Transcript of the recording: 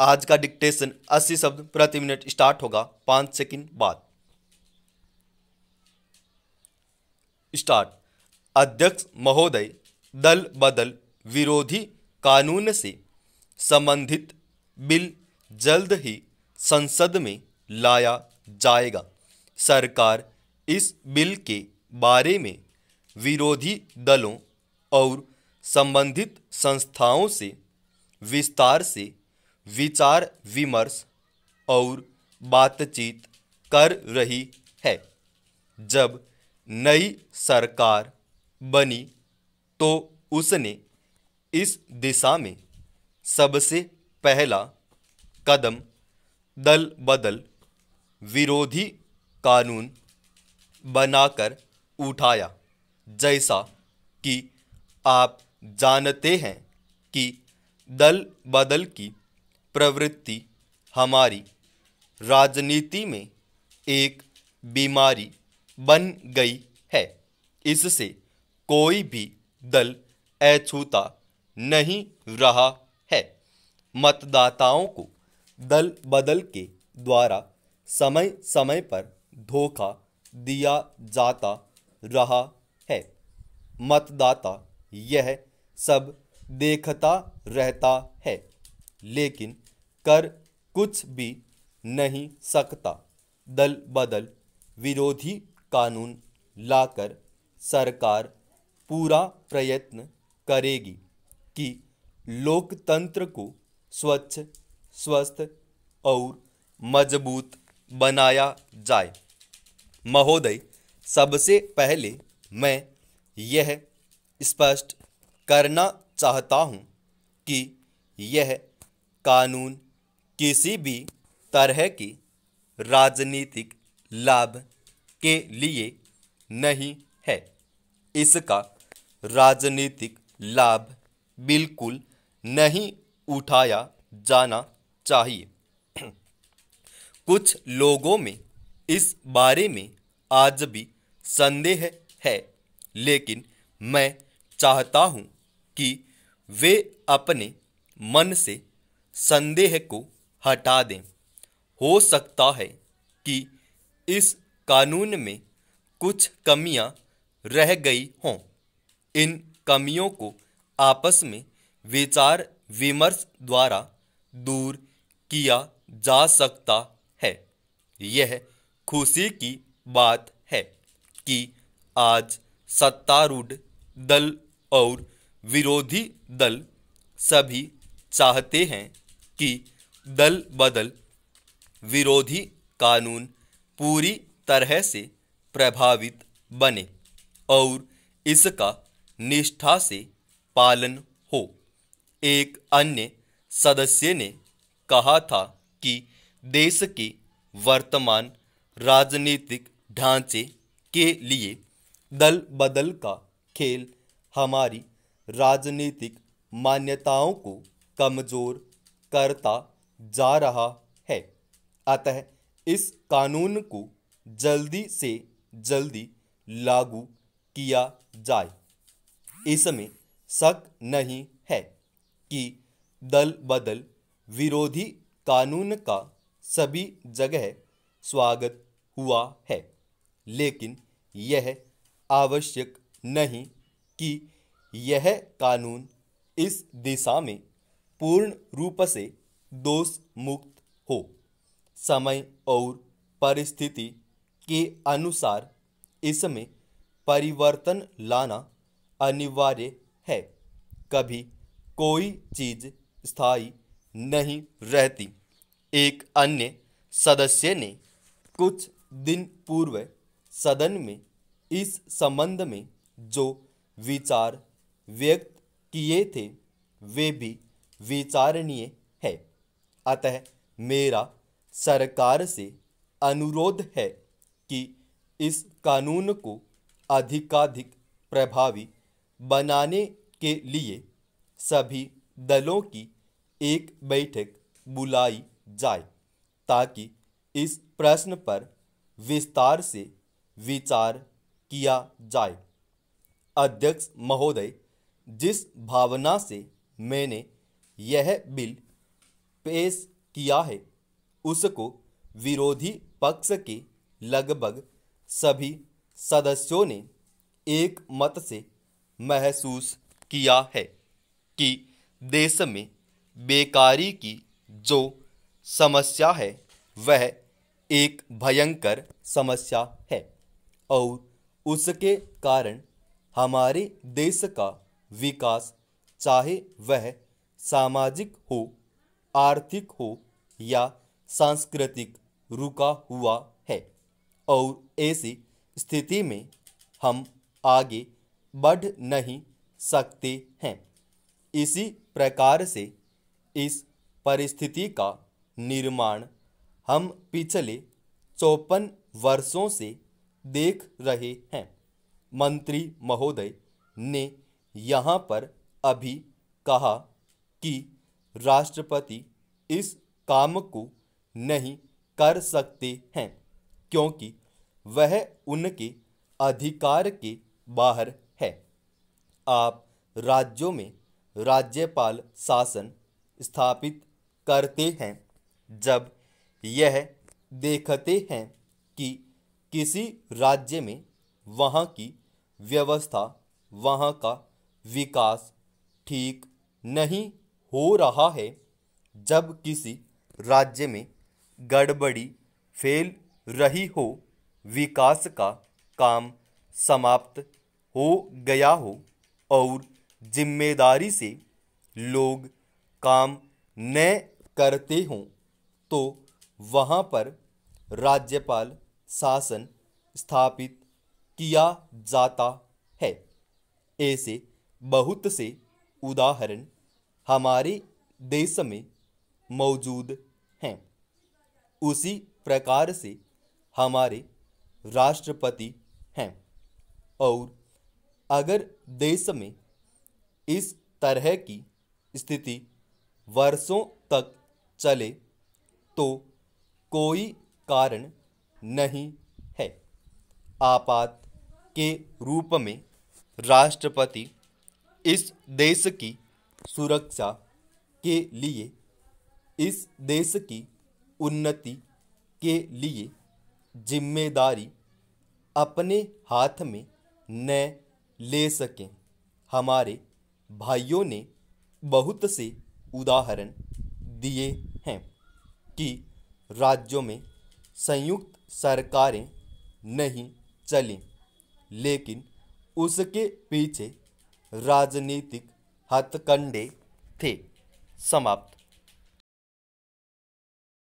आज का डिक्टेशन 80 शब्द प्रति मिनट स्टार्ट होगा पांच सेकंड बाद स्टार्ट अध्यक्ष महोदय दल बदल विरोधी कानून से संबंधित बिल जल्द ही संसद में लाया जाएगा सरकार इस बिल के बारे में विरोधी दलों और संबंधित संस्थाओं से विस्तार से विचार विमर्श और बातचीत कर रही है जब नई सरकार बनी तो उसने इस दिशा में सबसे पहला कदम दल बदल विरोधी कानून बनाकर उठाया जैसा कि आप जानते हैं कि दल बदल की प्रवृत्ति हमारी राजनीति में एक बीमारी बन गई है इससे कोई भी दल अछूता नहीं रहा है मतदाताओं को दल बदल के द्वारा समय समय पर धोखा दिया जाता रहा है मतदाता यह सब देखता रहता है लेकिन कर कुछ भी नहीं सकता दल बदल विरोधी कानून लाकर सरकार पूरा प्रयत्न करेगी कि लोकतंत्र को स्वच्छ स्वस्थ और मजबूत बनाया जाए महोदय सबसे पहले मैं यह स्पष्ट करना चाहता हूँ कि यह कानून किसी भी तरह की राजनीतिक लाभ के लिए नहीं है इसका राजनीतिक लाभ बिल्कुल नहीं उठाया जाना चाहिए कुछ लोगों में इस बारे में आज भी संदेह है लेकिन मैं चाहता हूँ कि वे अपने मन से संदेह को हटा दें हो सकता है कि इस कानून में कुछ कमियां रह गई हों इन कमियों को आपस में विचार विमर्श द्वारा दूर किया जा सकता है यह खुशी की बात है कि आज सत्तारूढ़ दल और विरोधी दल सभी चाहते हैं कि दल बदल विरोधी कानून पूरी तरह से प्रभावित बने और इसका निष्ठा से पालन हो एक अन्य सदस्य ने कहा था कि देश के वर्तमान राजनीतिक ढांचे के लिए दल बदल का खेल हमारी राजनीतिक मान्यताओं को कमज़ोर करता जा रहा है अतः इस कानून को जल्दी से जल्दी लागू किया जाए इसमें शक नहीं है कि दल बदल विरोधी कानून का सभी जगह स्वागत हुआ है लेकिन यह आवश्यक नहीं कि यह कानून इस दिशा में पूर्ण रूप से दोष मुक्त हो समय और परिस्थिति के अनुसार इसमें परिवर्तन लाना अनिवार्य है कभी कोई चीज़ स्थायी नहीं रहती एक अन्य सदस्य ने कुछ दिन पूर्व सदन में इस संबंध में जो विचार व्यक्त किए थे वे भी विचारणीय है अतः मेरा सरकार से अनुरोध है कि इस कानून को अधिकाधिक प्रभावी बनाने के लिए सभी दलों की एक बैठक बुलाई जाए ताकि इस प्रश्न पर विस्तार से विचार किया जाए अध्यक्ष महोदय जिस भावना से मैंने यह बिल पेश किया है उसको विरोधी पक्ष के लगभग सभी सदस्यों ने एक मत से महसूस किया है कि देश में बेकारी की जो समस्या है वह एक भयंकर समस्या है और उसके कारण हमारे देश का विकास चाहे वह सामाजिक हो आर्थिक हो या सांस्कृतिक रुका हुआ है और ऐसी स्थिति में हम आगे बढ़ नहीं सकते हैं इसी प्रकार से इस परिस्थिति का निर्माण हम पिछले चौपन वर्षों से देख रहे हैं मंत्री महोदय ने यहाँ पर अभी कहा कि राष्ट्रपति इस काम को नहीं कर सकते हैं क्योंकि वह उनके अधिकार के बाहर है आप राज्यों में राज्यपाल शासन स्थापित करते हैं जब यह देखते हैं कि किसी राज्य में वहाँ की व्यवस्था वहाँ का विकास ठीक नहीं हो रहा है जब किसी राज्य में गड़बड़ी फैल रही हो विकास का काम समाप्त हो गया हो और जिम्मेदारी से लोग काम न करते हों तो वहाँ पर राज्यपाल शासन स्थापित किया जाता है ऐसे बहुत से उदाहरण हमारे देश में मौजूद हैं उसी प्रकार से हमारे राष्ट्रपति हैं और अगर देश में इस तरह की स्थिति वर्षों तक चले तो कोई कारण नहीं है आपात के रूप में राष्ट्रपति इस देश की सुरक्षा के लिए इस देश की उन्नति के लिए जिम्मेदारी अपने हाथ में न ले सकें हमारे भाइयों ने बहुत से उदाहरण दिए हैं कि राज्यों में संयुक्त सरकारें नहीं चलें लेकिन उसके पीछे राजनीतिक हथकंडे थे समाप्त